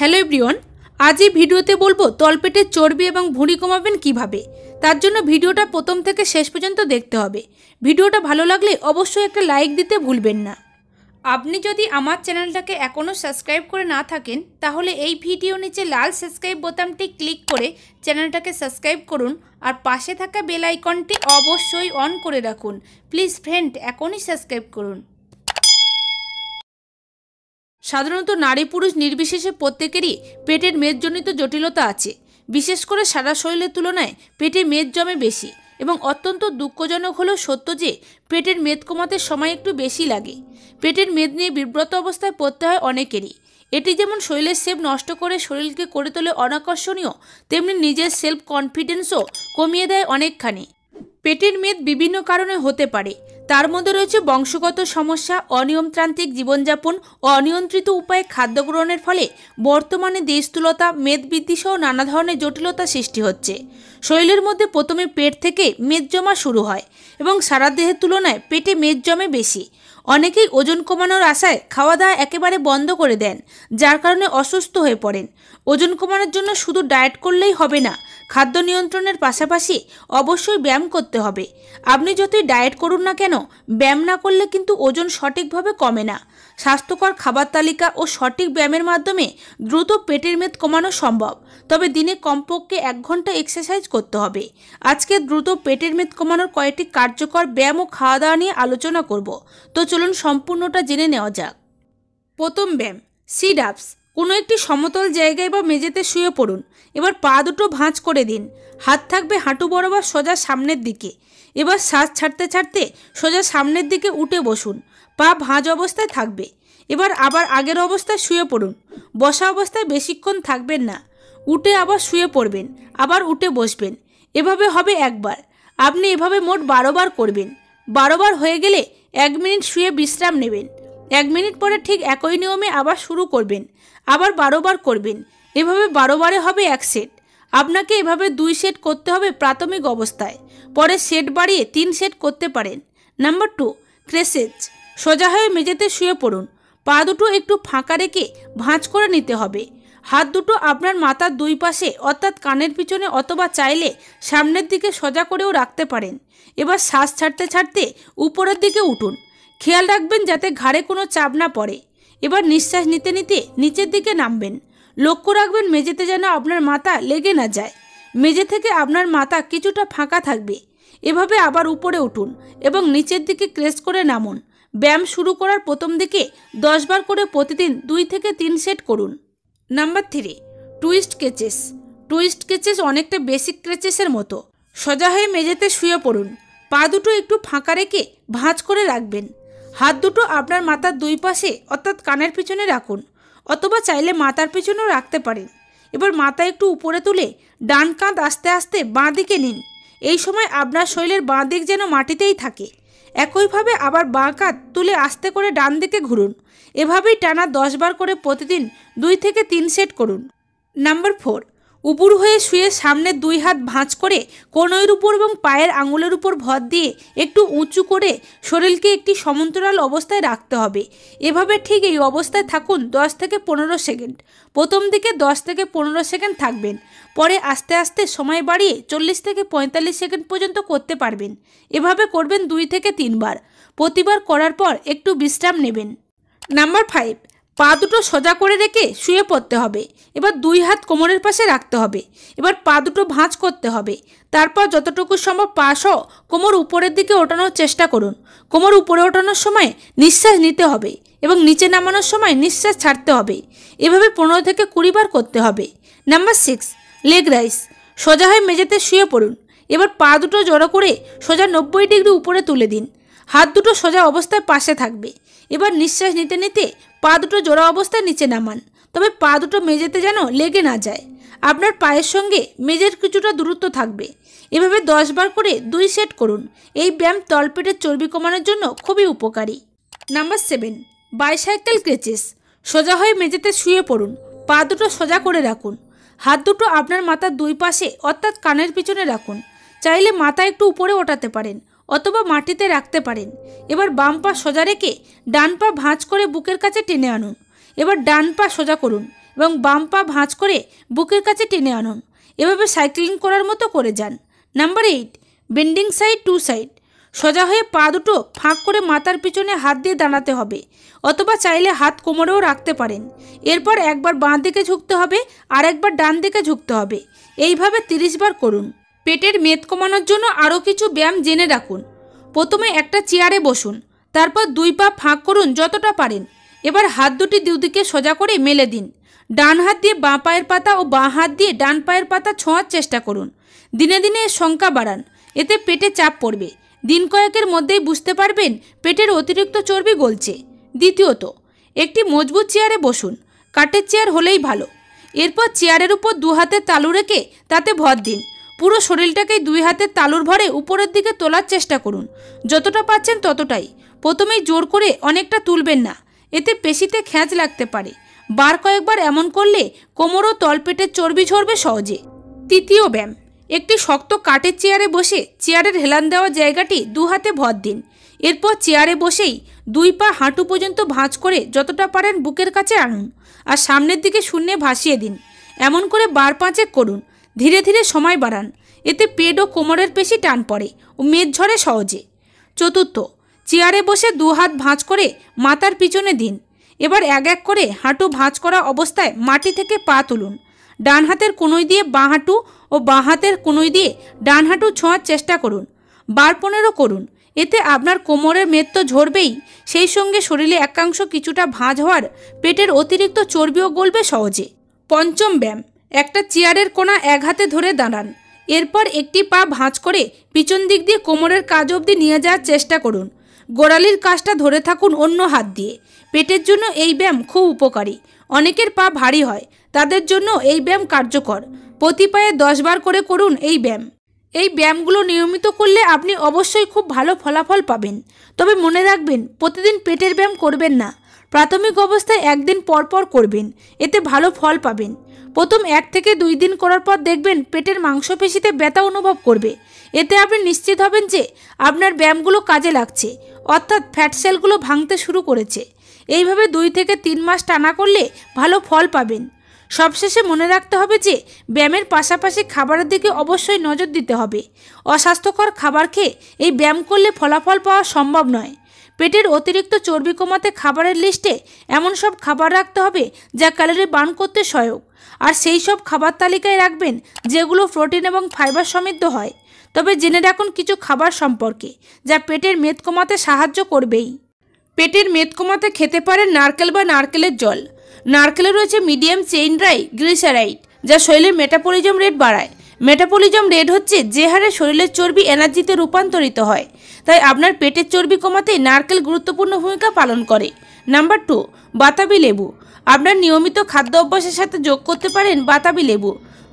hello everyone আজ এই ভিডিওতে বলবো তলপেটের চর্বি এবং ভুঁড়ি কমাবেন কিভাবে তার জন্য ভিডিওটা প্রথম থেকে শেষ পর্যন্ত দেখতে হবে ভিডিওটা ভালো লাগলে অবশ্যই একটা লাইক দিতে ভুলবেন না আপনি যদি আমার চ্যানেলটাকে এখনও সাবস্ক্রাইব করে না থাকেন তাহলে এই ভিডিও নিচে লাল সাবস্ক্রাইব বোতামটি ক্লিক করে চ্যানেলটাকে সাবস্ক্রাইব করুন আর পাশে থাকা বেল আইকনটি অবশ্যই অন করে রাখুন প্লিজ ফ্রেন্ড এখনই সাবস্ক্রাইব করুন সাধারণত নারী পুরুষ নির্বিশেষে প্রত্যেকেরই পেটের মেদজনিত জটিলতা আছে বিশেষ করে সারা শরীরের তুলনায় পেটে মেদ জমে বেশি এবং অত্যন্ত দুঃখজনক হলো সত্য যে পেটের মেদ কমাতে সময় একটু বেশি লাগে পেটের মেদ নিয়ে বিব্রত অবস্থায় পড়তে হয় অনেকেরই এটি যেমন শরীরের সেপ নষ্ট করে শরীরকে করে তোলে অনাকর্ষণীয় তেমনি নিজের সেলফ কনফিডেন্সও কমিয়ে দেয় অনেকখানি পেটের মেদ বিভিন্ন কারণে হতে পারে তার মধ্যে রয়েছে বংশগত সমস্যা অনিয়মতান্ত্রিক জীবনযাপন অনিয়ন্ত্রিত উপায়ে খাদ্য গ্রহণের ফলে বর্তমানে দেশতুলতা মেদবৃদ্ধি সহ নানা ধরনের জটিলতা সৃষ্টি হচ্ছে শরীরের মধ্যে প্রথমে পেট থেকে মেদ জমা শুরু হয় এবং সারা দেহের তুলনায় পেটে মেদ জমে বেশি অনেকেই ওজন কমানোর আশায় খাওয়া দাওয়া একেবারে বন্ধ করে দেন যার কারণে অসুস্থ হয়ে পড়েন ওজন কমানোর জন্য শুধু ডায়েট করলেই হবে না খাদ্য নিয়ন্ত্রণের পাশাপাশি অবশ্যই ব্যায়াম করতে হবে আপনি যতই ডায়েট করুন না কেন ব্যায়াম না করলে কিন্তু ওজন সঠিকভাবে কমে না স্বাস্থ্যকর খাবার তালিকা ও সঠিক ব্যায়ামের মাধ্যমে দ্রুত পেটের মেদ কমানো সম্ভব তবে দিনে কমপক্ষে এক ঘন্টা এক্সারসাইজ করতে হবে আজকে দ্রুত পেটের মেদ কমানোর কয়েকটি কার্যকর ব্যায়াম ও খাওয়া দাওয়া নিয়ে আলোচনা করব তো চলুন সম্পূর্ণটা জেনে নেওয়া যাক প্রথম ব্যায়াম সিড আপস কোনো একটি সমতল জায়গায় বা মেঝেতে শুয়ে পড়ুন এবার পা দুটো ভাঁজ করে দিন হাত থাকবে হাঁটু বরাবর সোজা সামনের দিকে এবার শ্বাস ছাড়তে ছাড়তে সোজা সামনের দিকে উঠে বসুন পা ভাঁজ অবস্থায় থাকবে এবার আবার আগের অবস্থায় শুয়ে পড়ুন বসা অবস্থায় বেশিক্ষণ থাকবেন না উঠে আবার শুয়ে পড়বেন আবার উঠে বসবেন এভাবে হবে একবার আপনি এভাবে মোট বারোবার করবেন বারোবার হয়ে গেলে এক মিনিট শুয়ে বিশ্রাম নেবেন এক মিনিট পরে ঠিক একই নিয়মে আবার শুরু করবেন আবার বারোবার করবেন এভাবে বারোবারে হবে এক সেট আপনাকে এভাবে দুই সেট করতে হবে প্রাথমিক অবস্থায় পরে সেট বাড়িয়ে তিন সেট করতে পারেন নাম্বার টু ক্রেসেজ সোজা হয়ে মেঝেতে শুয়ে পড়ুন পা দুটো একটু ফাঁকা রেখে ভাঁজ করে নিতে হবে হাত দুটো আপনার মাথার দুই পাশে অর্থাৎ কানের পিছনে অথবা চাইলে সামনের দিকে সোজা করেও রাখতে পারেন এবার শ্বাস ছাড়তে ছাড়তে উপরের দিকে উঠুন খেয়াল রাখবেন যাতে ঘাড়ে কোনো চাপ না পড়ে এবার নিঃশ্বাস নিতে নিতে নিচের দিকে নামবেন লক্ষ্য রাখবেন মেঝেতে যেন আপনার মাথা লেগে না যায় মেঝে থেকে আপনার মাথা কিছুটা ফাঁকা থাকবে এভাবে আবার উপরে উঠুন এবং নিচের দিকে ক্রেস করে নামুন ব্যায়াম শুরু করার প্রথম দিকে দশবার করে প্রতিদিন দুই থেকে তিন সেট করুন number three twist crunches twist crunches অনেকটা বেসিক ক্রেচেসের মতো সোজা হয়ে মেঝেতে শুয়ে পড়ুন পা দুটো একটু ফাঁকা রেখে ভাঁজ করে রাখবেন হাত দুটো আপনার মাথার দুই পাশে অর্থাৎ কানের পিছনে রাখুন অথবা চাইলে মাথার পিছনেও রাখতে পারেন এবার মাথা একটু উপরে তুলে ডান কাঁধ আস্তে আস্তে বাঁ দিকে নিন এই সময় আপনার শরীরের বাঁ দিক যেন মাটিতেই থাকে একইভাবে আবার বাঁ কাঁধ তুলে আস্তে করে ডান দিকে ঘুরুন এভাবেই টানা দশবার করে প্রতিদিন দুই থেকে তিন সেট করুন নাম্বার ফোর উপুর হয়ে শুয়ে সামনের দুই হাত ভাঁজ করে কনুইয়ের উপর এবং পায়ের আঙুলের উপর ভর দিয়ে একটু উঁচু করে শরীরকে একটি সমান্তরাল অবস্থায় রাখতে হবে এভাবে ঠিক এই অবস্থায় থাকুন 10 থেকে পনেরো সেকেন্ড প্রথম দিকে 10 থেকে পনেরো সেকেন্ড থাকবেন পরে আস্তে আস্তে সময় বাড়িয়ে চল্লিশ থেকে পঁয়তাল্লিশ সেকেন্ড পর্যন্ত করতে পারবেন এভাবে করবেন দুই থেকে তিনবার প্রতিবার করার পর একটু বিশ্রাম নেবেন নাম্বার ফাইভ পা দুটো সোজা করে রেখে শুয়ে পড়তে হবে এবার দুই হাত কোমরের পাশে রাখতে হবে এবার পা দুটো ভাঁজ করতে হবে তারপর যতটুকু সম্ভব পাশও কোমর উপরের দিকে ওঠানোর চেষ্টা করুন কোমর উপরে ওঠানোর সময় নিঃশ্বাস নিতে হবে এবং নিচে নামানোর সময় নিঃশ্বাস ছাড়তে হবে এভাবে পনেরো থেকে কুড়ি বার করতে হবে নাম্বার সিক্স লেগ রাইস সোজা হয়ে মেঝেতে শুয়ে পড়ুন এবার পা দুটো জড়ো করে সোজা নব্বই ডিগ্রি উপরে তুলে দিন হাত দুটো সোজা অবস্থায় পাশে থাকবে এবার নিঃশ্বাস নিতে নিতে পা দুটো জোড়া অবস্থায় নিচে নামান তবে পা দুটো মেঝেতে যেন লেগে না যায় আপনার পায়ের সঙ্গে মেজের কিছুটা দূরত্ব থাকবে এভাবে দশ বার করে দুই সেট করুন এই ব্যায়াম তলপেটের চর্বি কমানোর জন্য খুবই উপকারী নাম্বার সেভেন বাইসাইকেল ক্রেচেস সোজা হয়ে মেঝেতে শুয়ে পড়ুন পা দুটো সোজা করে রাখুন হাত দুটো আপনার মাথার দুই পাশে অর্থাৎ কানের পিছনে রাখুন চাইলে মাথা একটু উপরে ওঠাতে পারেন অথবা মাটিতে রাখতে পারেন এবার বাম পা সোজা রেখে ডান পা ভাঁজ করে বুকের কাছে টেনে আনুন এবার ডান পা সোজা করুন এবং বাম পা ভাঁজ করে বুকের কাছে টেনে আনুন এভাবে সাইক্লিং করার মতো করে যান number eight bending side to side সোজা হয়ে পা দুটো ফাঁক করে মাথার পিছনে হাত দিয়ে দাঁড়াতে হবে অথবা চাইলে হাত কোমরেও রাখতে পারেন এরপর একবার বাঁ দিকে ঝুঁকতে হবে আর একবার ডান দিকে ঝুঁকতে হবে এইভাবে তিরিশ বার করুন পেটের মেদ কমানোর জন্য আরও কিছু ব্যায়াম জেনে রাখুন প্রথমে একটা চেয়ারে বসুন তারপর দুই পা ফাঁক করুন যতটা পারেন এবার হাত দুটি দুদিকে সোজা করে মেলে দিন ডান হাত দিয়ে বাঁ পায়ের পাতা ও বাঁ হাত দিয়ে ডান পায়ের পাতা ছোঁয়ার চেষ্টা করুন দিনে দিনে সংখ্যা বাড়ান এতে পেটে চাপ পড়বে দিন কয়েকের মধ্যেই বুঝতে পারবেন পেটের অতিরিক্ত চর্বি গলছে দ্বিতীয়ত একটি মজবুত চেয়ারে বসুন কাঠের চেয়ার হলেই ভালো এরপর চেয়ারের উপর দু হাতে তালু রেখে তাতে ভর দিন পুরো শরীরটাকেই দুই হাতের তালুর ভরে উপরের দিকে তোলার চেষ্টা করুন যতটা পাচ্ছেন ততটাই প্রথমেই জোর করে অনেকটা তুলবেন না এতে পেশিতে খ্যাঁচ লাগতে পারে বার কয়েকবার এমন করলে কোমর ও তলপেটের চর্বি ঝরবে সহজে তৃতীয় ব্যায়াম একটি শক্ত কাঠের চেয়ারে বসে চেয়ারের হেলান দেওয়া জায়গাটি দু হাতে ভর দিন এরপর চেয়ারে বসেই দুই পা হাঁটু পর্যন্ত ভাঁজ করে যতটা পারেন বুকের কাছে আনুন আর সামনের দিকে শূন্যে ভাসিয়ে দিন এমন করে বার পাঁচেক করুন ধীরে ধীরে সময় বাড়ান এতে পেট ও কোমরের পেশি টান পড়ে ও মেদ ঝরে সহজে চতুর্থ চেয়ারে বসে দু হাত ভাঁজ করে মাথার পিছনে দিন এবার এক এক করে হাঁটু ভাঁজ করা অবস্থায় মাটি থেকে পা তুলুন ডান হাতের কনুই দিয়ে বাঁ হাঁটু ও বাঁ হাতের কনুই দিয়ে ডান হাঁটু ছোঁয়ার চেষ্টা করুন বার পনেরো করুন এতে আপনার কোমরের মেদ তো ঝরবেই সেই সঙ্গে শরীরে একাংশ কিছুটা ভাঁজ হওয়ার পেটের অতিরিক্ত চর্বিও গলবে সহজে পঞ্চম ব্যায়াম একটা চেয়ারের কোনা এক হাতে ধরে দাঁড়ান এরপর একটি পা ভাঁজ করে পিছন দিক দিয়ে কোমরের কাজ অবধি নিয়ে যাওয়ার চেষ্টা করুন গোড়ালির কাজটা ধরে থাকুন অন্য হাত দিয়ে পেটের জন্য এই ব্যায়াম খুব উপকারী অনেকের পা ভারী হয় তাদের জন্য এই ব্যায়াম কার্যকর প্রতি পায়ে দশবার করে করুন এই ব্যায়াম এই ব্যায়ামগুলো নিয়মিত করলে আপনি অবশ্যই খুব ভালো ফলাফল পাবেন তবে মনে রাখবেন প্রতিদিন পেটের ব্যায়াম করবেন না প্রাথমিক অবস্থায় একদিন পরপর করবেন এতে ভালো ফল পাবেন প্রথম এক থেকে দুই দিন করার পর দেখবেন পেটের মাংসপেশিতে ব্যথা অনুভব করবে এতে আপনি নিশ্চিত হবেন যে আপনার ব্যায়ামগুলো কাজে লাগছে অর্থাৎ ফ্যাট সেলগুলো ভাঙতে শুরু করেছে এইভাবে দুই থেকে তিন মাস টানা করলে ভালো ফল পাবেন সবশেষে মনে রাখতে হবে যে ব্যায়ামের পাশাপাশি খাবারের দিকে অবশ্যই নজর দিতে হবে অস্বাস্থ্যকর খাবার খেয়ে এই ব্যায়াম করলে ফলাফল পাওয়া সম্ভব নয় পেটের অতিরিক্ত চর্বি কমাতে খাবারের লিস্টে এমন সব খাবার রাখতে হবে যা ক্যালোরি বার্ন করতে সহায়ক আর সেই সব খাবার তালিকায় রাখবেন যেগুলো প্রোটিন এবং ফাইবার সমৃদ্ধ হয় তবে জেনে রাখুন কিছু খাবার সম্পর্কে যা পেটের মেদ কমাতে সাহায্য করবেই পেটের মেদ কমাতে খেতে পারেন নারকেল বা নারকেলের জল নারকেলে রয়েছে মিডিয়াম চেইন রাই গ্লিসারাইড যা শরীরের মেটাপলিজম রেট বাড়ায় মেটাপলিজম রেট হচ্ছে যে হারে শরীরের চর্বি এনার্জিতে রূপান্তরিত হয় তাই আপনার পেটের চর্বি কমাতে নারকেল গুরুত্বপূর্ণ ভূমিকা পালন করে নাম্বার টু বাতাবি লেবু আপনার নিয়মিত খাদ্য অভ্যাসের সাথে যোগ করতে পারেন বাতাবি লেবু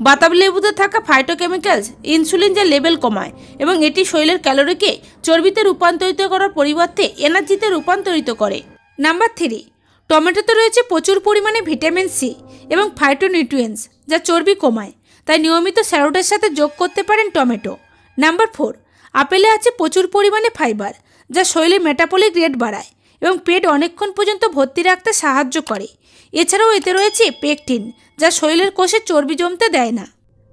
বাতাবি লেবুতে থাকা ফাইটোকেমিক্যালস ইনসুলিন যা লেভেল কমায় এবং এটি শরীরের ক্যালোরিকে চর্বিতে রূপান্তরিত করার পরিবর্তে এনার্জিতে রূপান্তরিত করে নাম্বার থ্রি টমেটোতে রয়েছে প্রচুর পরিমাণে ভিটামিন সি এবং ফাইটোনিউট্রিয়েন্টস যা চর্বি কমায় তাই নিয়মিত স্যালোডের সাথে যোগ করতে পারেন টমেটো নাম্বার ফোর আপেলে আছে প্রচুর পরিমাণে ফাইবার যা শরীরে মেটাপলিক রেট বাড়ায় এবং পেট অনেকক্ষণ পর্যন্ত ভর্তি রাখতে সাহায্য করে এছাড়াও এতে রয়েছে পেকটিন যা শরীরের কোষে চর্বি জমতে দেয় না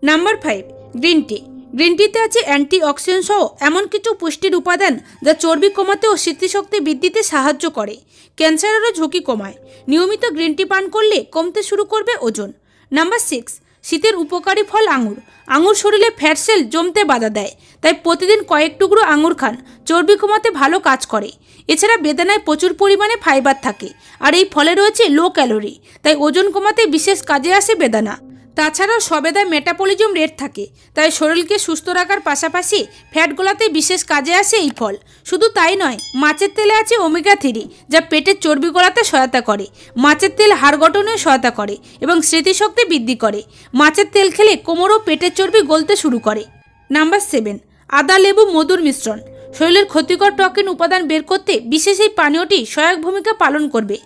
number five green tea green টিতে আছে অ্যান্টিঅক্সিডেন্ট সহ এমন কিছু পুষ্টির উপাদান যা চর্বি কমাতে ও স্মৃতিশক্তি বৃদ্ধিতে সাহায্য করে ক্যান্সারেরও ঝুঁকি কমায় নিয়মিত গ্রিন টি পান করলে কমতে শুরু করবে ওজন নাম্বার সিক্স শীতের উপকারী ফল আঙুর আঙুর শরীরে ফ্যাট সেল জমতে বাধা দেয় তাই প্রতিদিন কয়েক টুকরো আঙুর খান চর্বি কমাতে ভালো কাজ করে এছাড়া বেদানায় প্রচুর পরিমাণে ফাইবার থাকে আর এই ফলে রয়েছে লো ক্যালোরি তাই ওজন কমাতে বিশেষ কাজে আসে বেদানা তাছাড়াও সবেদায় মেটাপলিজম রেট থাকে তাই শরীরকে সুস্থ রাখার পাশাপাশি ফ্যাট গলাতে বিশেষ কাজে আসে এই ফল শুধু তাই নয় মাছের তেলে আছে ওমেগা থ্রি যা পেটের চর্বি গলাতে সহায়তা করে মাছের তেল হাড় গঠনেও সহায়তা করে এবং স্মৃতিশক্তি বৃদ্ধি করে মাছের তেল খেলে কোমর ও পেটের চর্বি গলতে শুরু করে নাম্বার সেভেন আদা লেবু মধুর মিশ্রণ শরীরের ক্ষতিকর টকিন উপাদান বের করতে বিশেষ এই পানীয়টি সহায়ক ভূমিকা পালন করবে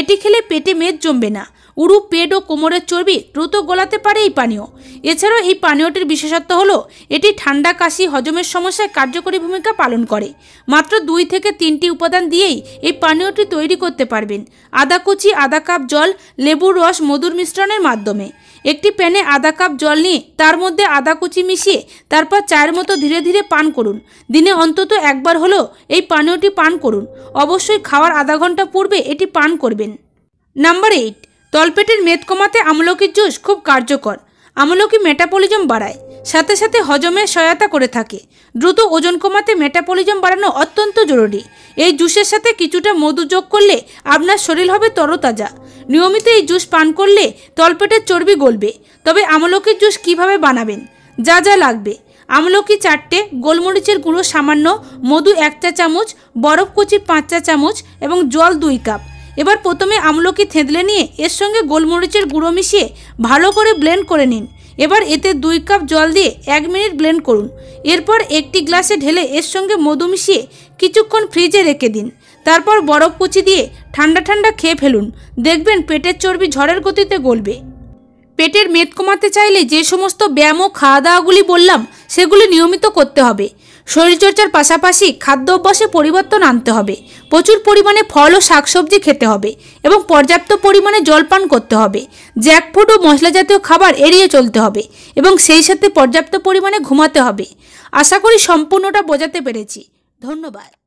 এটি খেলে পেটে মেদ জমবে না উরু পেট ও কোমরের চর্বি দ্রুত গলাতে পারে এই পানীয় এছাড়াও এই পানীয়টির বিশেষত্ব হলো এটি ঠান্ডা কাশি হজমের সমস্যায় কার্যকরী ভূমিকা পালন করে মাত্র দুই থেকে তিনটি উপাদান দিয়েই এই পানীয়টি তৈরি করতে পারবেন আদা কুচি আধা কাপ জল লেবুর রস মধুর মিশ্রণের মাধ্যমে একটি প্যানে আধা কাপ জল নিয়ে তার মধ্যে আদা কুচি মিশিয়ে তারপর চায়ের মতো ধীরে ধীরে পান করুন দিনে অন্তত একবার হলেও এই পানীয়টি পান করুন অবশ্যই খাওয়ার আধা ঘন্টা পূর্বে এটি পান করবেন নাম্বার এইট তলপেটের মেদ কমাতে আমলকির জুস খুব কার্যকর আমলকি মেটাপলিজম বাড়ায় সাথে সাথে হজমে সহায়তা করে থাকে দ্রুত ওজন কমাতে মেটাপলিজম বাড়ানো অত্যন্ত জরুরি এই জুসের সাথে কিছুটা মধু যোগ করলে আপনার শরীর হবে তরতাজা নিয়মিত এই জুস পান করলে তলপেটের চর্বি গলবে তবে আমলকির জুস কিভাবে বানাবেন যা যা লাগবে আমলকি চারটে গোলমরিচের গুঁড়ো সামান্য মধু এক চা চামচ বরফ কচি পাঁচ চা চামচ এবং জল দুই কাপ এবার প্রথমে আমলকি থেঁতলে নিয়ে এর সঙ্গে গোলমরিচের গুঁড়ো মিশিয়ে ভালো করে ব্লেন্ড করে নিন এবার এতে দুই কাপ জল দিয়ে এক মিনিট ব্লেন্ড করুন এরপর একটি গ্লাসে ঢেলে এর সঙ্গে মধু মিশিয়ে কিছুক্ষণ ফ্রিজে রেখে দিন তারপর বরফ কুচি দিয়ে ঠান্ডা ঠান্ডা খেয়ে ফেলুন দেখবেন পেটের চর্বি ঝড়ের গতিতে গলবে পেটের মেদ কমাতে চাইলে যে সমস্ত ব্যায়াম ও খাওয়া দাওয়াগুলি বললাম সেগুলি নিয়মিত করতে হবে শরীরচর্চার পাশাপাশি খাদ্য অভ্যাসে পরিবর্তন আনতে হবে প্রচুর পরিমাণে ফল ও শাকসবজি খেতে হবে এবং পর্যাপ্ত পরিমাণে জল পান করতে হবে জ্যাকফুট ও মশলা জাতীয় খাবার এড়িয়ে চলতে হবে এবং সেই সাথে পর্যাপ্ত পরিমাণে ঘুমাতে হবে আশা করি সম্পূর্ণটা বোঝাতে পেরেছি ধন্যবাদ